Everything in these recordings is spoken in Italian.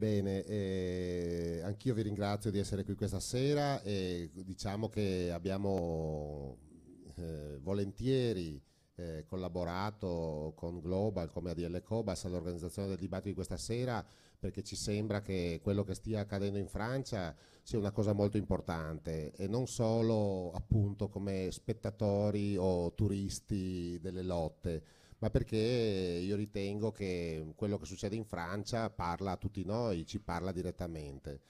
Bene, eh, anch'io vi ringrazio di essere qui questa sera e diciamo che abbiamo eh, volentieri eh, collaborato con Global come ADL Cobas all'organizzazione del dibattito di questa sera perché ci sembra che quello che stia accadendo in Francia sia una cosa molto importante e non solo appunto come spettatori o turisti delle lotte, ma perché io ritengo che quello che succede in Francia parla a tutti noi, ci parla direttamente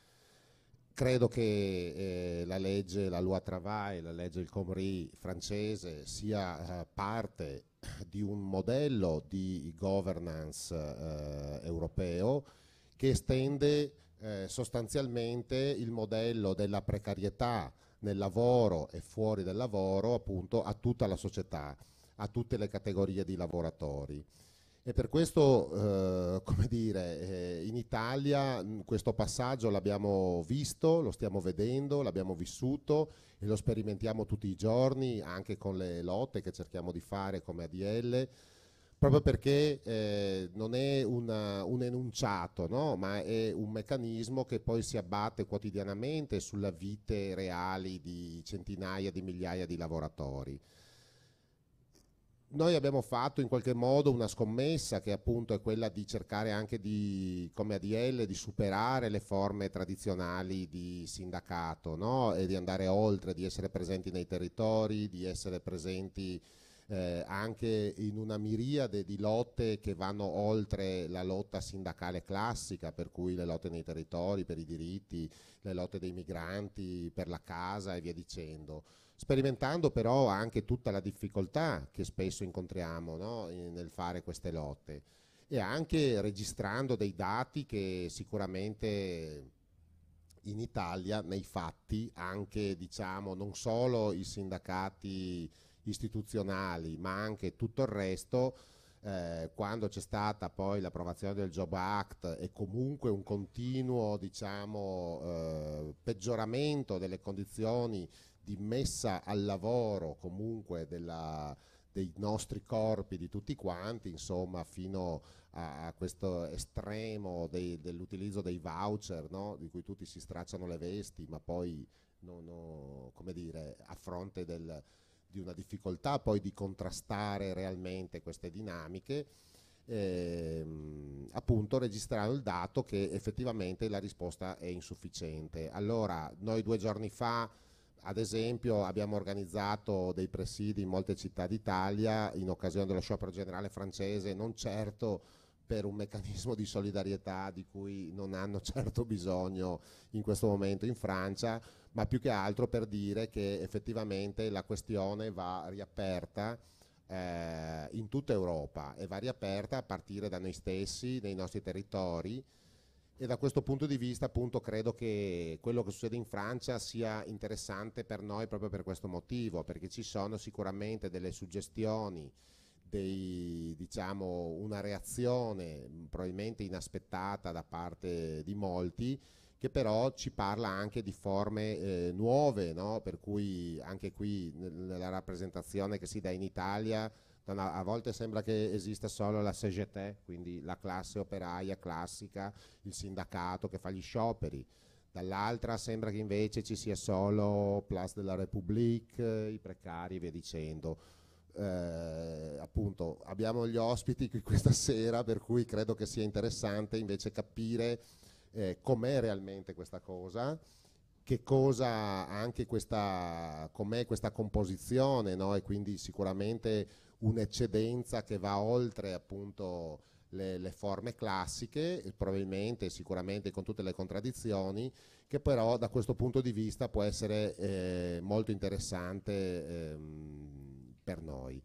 credo che eh, la legge, la loi travail, la legge il Comri francese sia eh, parte di un modello di governance eh, europeo che estende eh, sostanzialmente il modello della precarietà nel lavoro e fuori del lavoro appunto a tutta la società, a tutte le categorie di lavoratori. E per questo, eh, come dire, eh, in Italia mh, mm, questo passaggio l'abbiamo visto, lo stiamo vedendo, l'abbiamo vissuto e lo sperimentiamo tutti i giorni, anche con le lotte che cerchiamo di fare come ADL, proprio perché eh, non è una, un enunciato, no? ma è un meccanismo che poi si abbatte quotidianamente sulla vite reali di centinaia di migliaia di lavoratori noi abbiamo fatto in qualche modo una scommessa che appunto è quella di cercare anche di, come ADL di superare le forme tradizionali di sindacato no? e di andare oltre, di essere presenti nei territori, di essere presenti eh, anche in una miriade di lotte che vanno oltre la lotta sindacale classica, per cui le lotte nei territori, per i diritti, le lotte dei migranti, per la casa e via dicendo sperimentando però anche tutta la difficoltà che spesso incontriamo no? nel fare queste lotte e anche registrando dei dati che sicuramente in Italia nei fatti anche diciamo non solo i sindacati istituzionali, ma anche tutto il resto, eh, quando c'è stata poi l'approvazione del Job Act e comunque un continuo diciamo, eh, peggioramento delle condizioni di messa al lavoro comunque della, dei nostri corpi, di tutti quanti, insomma, fino a, a questo estremo dei, dell'utilizzo dei voucher, no? di cui tutti si stracciano le vesti, ma poi, non, no, come dire, a fronte del di una difficoltà poi di contrastare realmente queste dinamiche, ehm, appunto registrando il dato che effettivamente la risposta è insufficiente. Allora, noi due giorni fa, ad esempio, abbiamo organizzato dei presidi in molte città d'Italia in occasione dello sciopero generale francese, non certo per un meccanismo di solidarietà di cui non hanno certo bisogno in questo momento in Francia, ma più che altro per dire che effettivamente la questione va riaperta eh, in tutta Europa e va riaperta a partire da noi stessi, nei nostri territori e da questo punto di vista appunto credo che quello che succede in Francia sia interessante per noi proprio per questo motivo, perché ci sono sicuramente delle suggestioni dei, diciamo, una reazione probabilmente inaspettata da parte di molti, che però ci parla anche di forme eh, nuove, no? per cui anche qui nella rappresentazione che si dà in Italia a volte sembra che esista solo la CGT, quindi la classe operaia classica, il sindacato che fa gli scioperi, dall'altra sembra che invece ci sia solo Place de la République, eh, i precari e via dicendo eh, appunto abbiamo gli ospiti qui questa sera per cui credo che sia interessante invece capire eh, com'è realmente questa cosa che cosa anche questa com'è questa composizione no? e quindi sicuramente un'eccedenza che va oltre appunto le, le, forme classiche, probabilmente, sicuramente con tutte le contraddizioni, che però da questo punto di vista può essere eh, molto interessante ehm, per noi.